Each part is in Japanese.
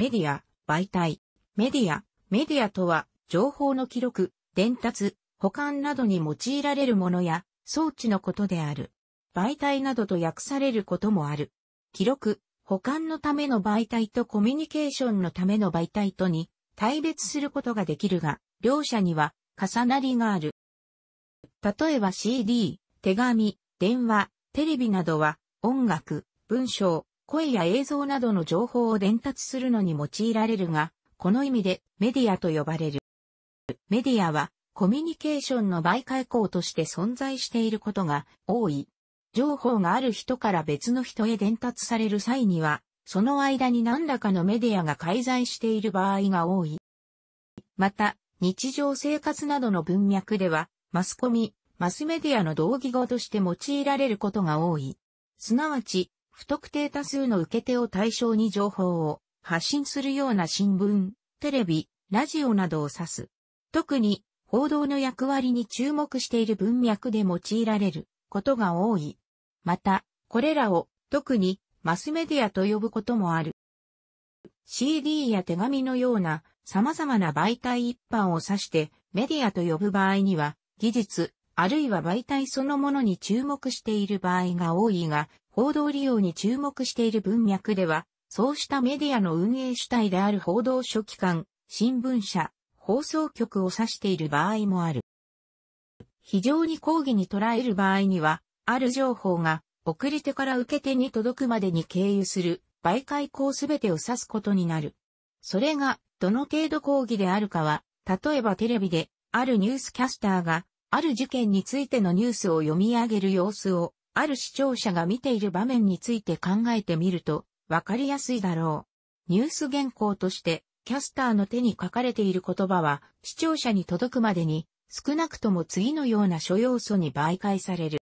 メディア、媒体。メディア、メディアとは、情報の記録、伝達、保管などに用いられるものや、装置のことである。媒体などと訳されることもある。記録、保管のための媒体とコミュニケーションのための媒体とに、対別することができるが、両者には重なりがある。例えば CD、手紙、電話、テレビなどは、音楽、文章、声や映像などの情報を伝達するのに用いられるが、この意味でメディアと呼ばれる。メディアはコミュニケーションの媒介項として存在していることが多い。情報がある人から別の人へ伝達される際には、その間に何らかのメディアが介在している場合が多い。また、日常生活などの文脈では、マスコミ、マスメディアの同義語として用いられることが多い。すなわち、不特定多数の受け手を対象に情報を発信するような新聞、テレビ、ラジオなどを指す。特に報道の役割に注目している文脈で用いられることが多い。また、これらを特にマスメディアと呼ぶこともある。CD や手紙のような様々な媒体一般を指してメディアと呼ぶ場合には技術、あるいは媒体そのものに注目している場合が多いが、報道利用に注目している文脈では、そうしたメディアの運営主体である報道書機関、新聞社、放送局を指している場合もある。非常に抗議に捉える場合には、ある情報が送り手から受け手に届くまでに経由する媒介項すべてを指すことになる。それがどの程度抗議であるかは、例えばテレビであるニュースキャスターがある事件についてのニュースを読み上げる様子をある視聴者が見ている場面について考えてみると、わかりやすいだろう。ニュース原稿として、キャスターの手に書かれている言葉は、視聴者に届くまでに、少なくとも次のような諸要素に媒介される。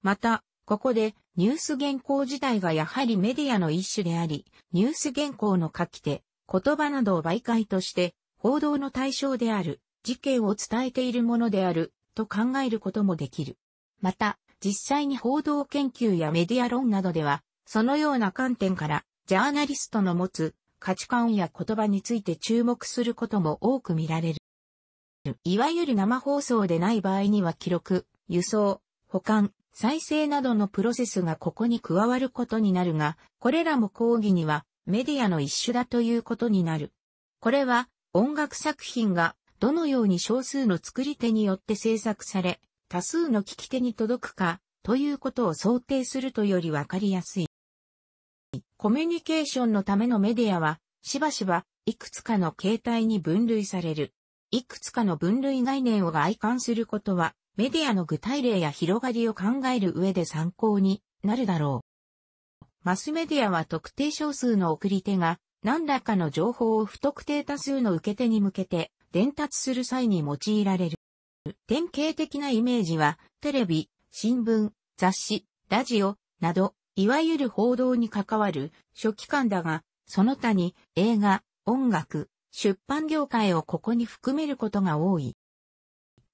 また、ここで、ニュース原稿自体がやはりメディアの一種であり、ニュース原稿の書き手、言葉などを媒介として、報道の対象である、事件を伝えているものである、と考えることもできる。また、実際に報道研究やメディア論などでは、そのような観点から、ジャーナリストの持つ価値観や言葉について注目することも多く見られる。いわゆる生放送でない場合には記録、輸送、保管、再生などのプロセスがここに加わることになるが、これらも講義にはメディアの一種だということになる。これは音楽作品がどのように少数の作り手によって制作され、多数の聞き手に届くか、ということを想定するとよりわかりやすい。コミュニケーションのためのメディアは、しばしば、いくつかの形態に分類される。いくつかの分類概念を外観することは、メディアの具体例や広がりを考える上で参考になるだろう。マスメディアは特定少数の送り手が何らかの情報を不特定多数の受け手に向けて伝達する際に用いられる。典型的なイメージは、テレビ、新聞、雑誌、ラジオ、など、いわゆる報道に関わる初期間だが、その他に映画、音楽、出版業界をここに含めることが多い。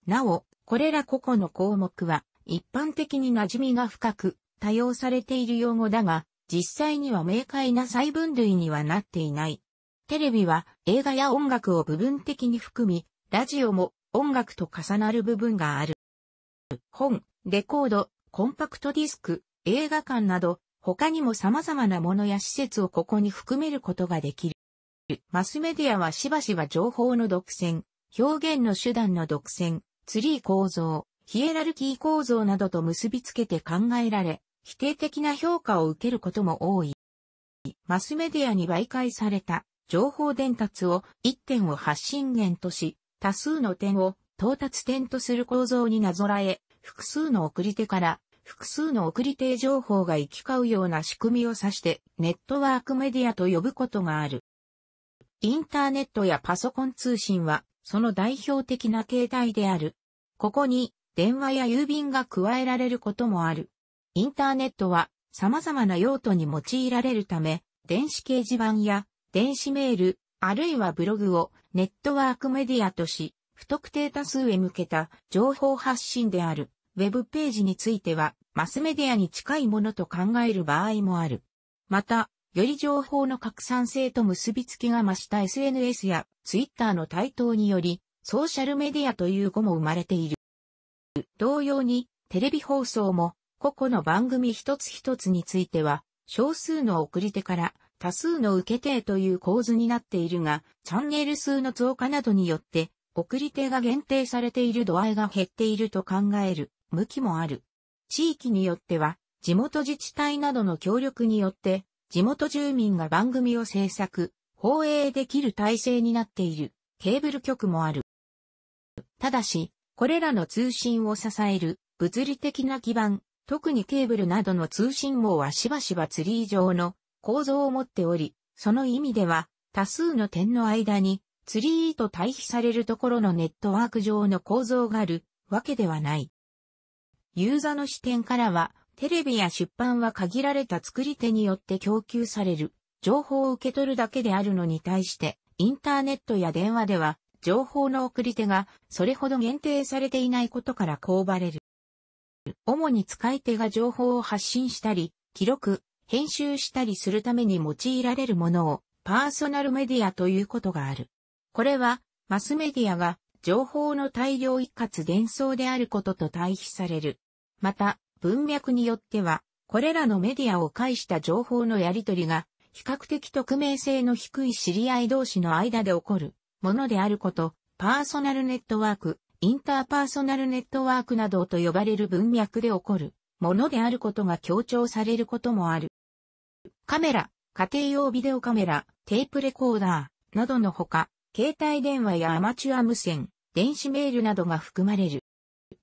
なお、これら個々の項目は、一般的に馴染みが深く、多用されている用語だが、実際には明快な細分類にはなっていない。テレビは映画や音楽を部分的に含み、ラジオも音楽と重なる部分がある。本、レコード、コンパクトディスク、映画館など、他にも様々なものや施設をここに含めることができる。マスメディアはしばしば情報の独占、表現の手段の独占、ツリー構造、ヒエラルキー構造などと結びつけて考えられ、否定的な評価を受けることも多い。マスメディアに媒介された情報伝達を一点を発信源とし、多数の点を到達点とする構造になぞらえ、複数の送り手から複数の送り手情報が行き交うような仕組みを指してネットワークメディアと呼ぶことがある。インターネットやパソコン通信はその代表的な形態である。ここに電話や郵便が加えられることもある。インターネットは様々な用途に用いられるため、電子掲示板や電子メール、あるいはブログをネットワークメディアとし、不特定多数へ向けた情報発信である。ウェブページについては、マスメディアに近いものと考える場合もある。また、より情報の拡散性と結びつきが増した SNS や Twitter の台頭により、ソーシャルメディアという語も生まれている。同様に、テレビ放送も、個々の番組一つ一つについては、少数の送り手から多数の受け手という構図になっているが、チャンネル数の増加などによって、送り手が限定されている度合いが減っていると考える向きもある。地域によっては、地元自治体などの協力によって、地元住民が番組を制作、放映できる体制になっているケーブル局もある。ただし、これらの通信を支える物理的な基盤、特にケーブルなどの通信網はしばしばツリー上の構造を持っており、その意味では多数の点の間にツリーと対比されるところのネットワーク上の構造があるわけではない。ユーザの視点からは、テレビや出版は限られた作り手によって供給される情報を受け取るだけであるのに対して、インターネットや電話では情報の送り手がそれほど限定されていないことからこうばれる。主に使い手が情報を発信したり、記録、編集したりするために用いられるものをパーソナルメディアということがある。これはマスメディアが情報の大量一括伝送であることと対比される。また、文脈によっては、これらのメディアを介した情報のやり取りが、比較的匿名性の低い知り合い同士の間で起こるものであること、パーソナルネットワーク、インターパーソナルネットワークなどと呼ばれる文脈で起こるものであることが強調されることもある。カメラ、家庭用ビデオカメラ、テープレコーダー、などのほか、携帯電話やアマチュア無線、電子メールなどが含まれる。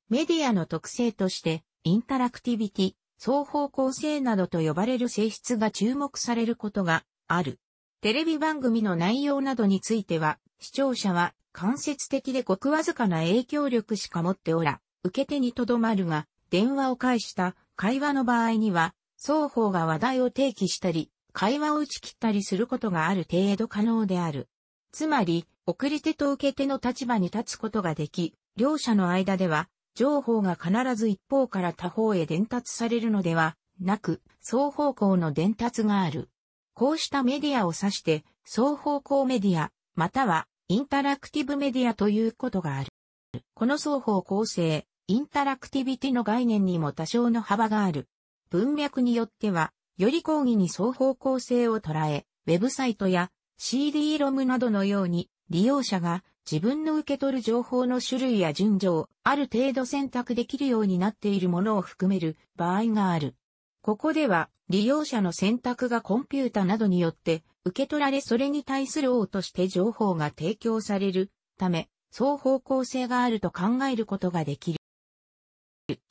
メディアの特性として、インタラクティビティ、双方向性などと呼ばれる性質が注目されることがある。テレビ番組の内容などについては、視聴者は間接的でごくわずかな影響力しか持っておら、受け手にとどまるが、電話を介した会話の場合には、双方が話題を提起したり、会話を打ち切ったりすることがある程度可能である。つまり、送り手と受け手の立場に立つことができ、両者の間では、情報が必ず一方から他方へ伝達されるのではなく、双方向の伝達がある。こうしたメディアを指して、双方向メディア、またはインタラクティブメディアということがある。この双方構成、インタラクティビティの概念にも多少の幅がある。文脈によっては、より講義に双方向性を捉え、ウェブサイトや CD-ROM などのように利用者が自分の受け取る情報の種類や順序をある程度選択できるようになっているものを含める場合がある。ここでは利用者の選択がコンピュータなどによって受け取られそれに対する応として情報が提供されるため双方向性があると考えることができる。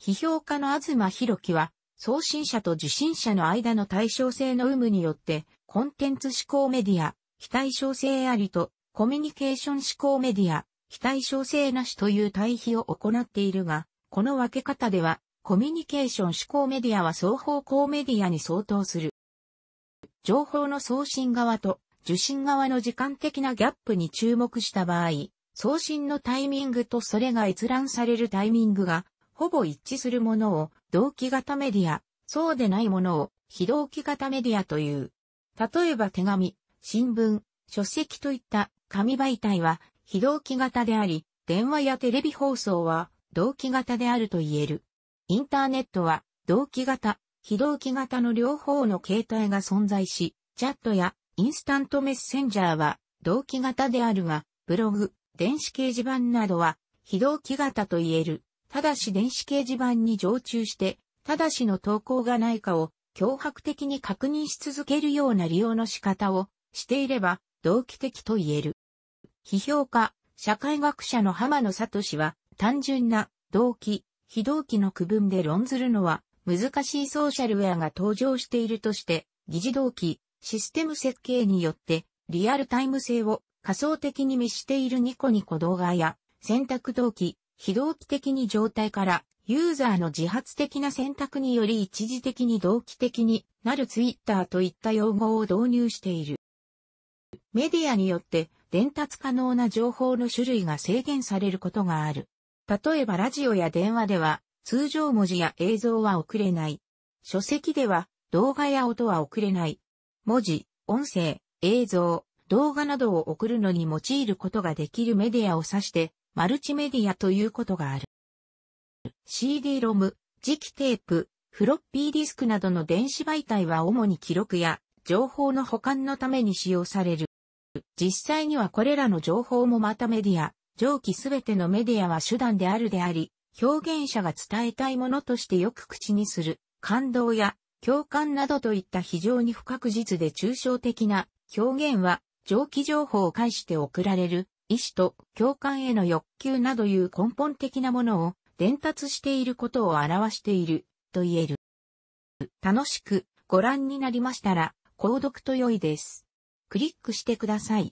批評家の東博樹は送信者と受信者の間の対称性の有無によって、コンテンツ思考メディア、非対称性ありと、コミュニケーション思考メディア、非対称性なしという対比を行っているが、この分け方では、コミュニケーション思考メディアは双方向メディアに相当する。情報の送信側と受信側の時間的なギャップに注目した場合、送信のタイミングとそれが閲覧されるタイミングがほぼ一致するものを同期型メディア、そうでないものを非同期型メディアという。例えば手紙、新聞、書籍といった紙媒体は非同期型であり、電話やテレビ放送は同期型であると言える。インターネットは同期型、非同期型の両方の形態が存在し、チャットやインスタントメッセンジャーは同期型であるが、ブログ、電子掲示板などは非同期型と言える。ただし電子掲示板に常駐して、ただしの投稿がないかを脅迫的に確認し続けるような利用の仕方をしていれば同期的と言える。批評家、社会学者の浜野聡は単純な動機、非動機の区分で論ずるのは難しいソーシャルウェアが登場しているとして、疑似動機、システム設計によってリアルタイム性を仮想的に見しているニコニコ動画や選択動機、非同期的に状態からユーザーの自発的な選択により一時的に同期的になるツイッターといった用語を導入している。メディアによって伝達可能な情報の種類が制限されることがある。例えばラジオや電話では通常文字や映像は送れない。書籍では動画や音は送れない。文字、音声、映像、動画などを送るのに用いることができるメディアを指してマルチメディアということがある。CD-ROM、磁気テープ、フロッピーディスクなどの電子媒体は主に記録や情報の保管のために使用される。実際にはこれらの情報もまたメディア、上記すべてのメディアは手段であるであり、表現者が伝えたいものとしてよく口にする、感動や共感などといった非常に不確実で抽象的な表現は上記情報を介して送られる意志と共感への欲求などいう根本的なものを伝達していることを表していると言える。楽しくご覧になりましたら、購読と良いです。クリックしてください。